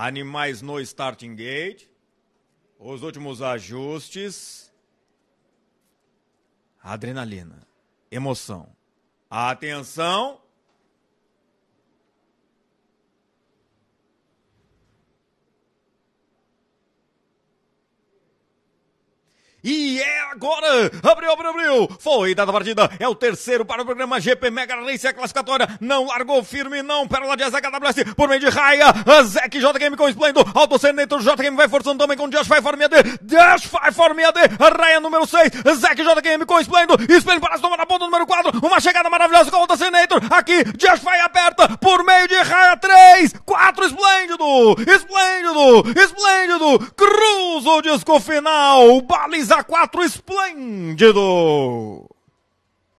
Animais no starting gate. Os últimos ajustes. Adrenalina. Emoção. Atenção. E é agora! Abriu, abriu, abriu! Foi dada a partida! É o terceiro para o programa GP Mega Race, é classificatória! Não largou firme, não! Pérola de ZKWS por meio de raia! Zek JGM com esplendo! Auto Senator JGM vai forçando também com Josh vai for AD! Josh vai for AD! Raia número 6! Zek JGM com Splendo, Splendo para tomar a ponta número 4! Uma chegada maravilhosa com Auto Senator! Aqui, Josh vai aperta por meio de raia 3! 4 esplêndido! Esplêndido! Esplêndido! cru. Chegamos ao disco final, baliza 4 esplêndido!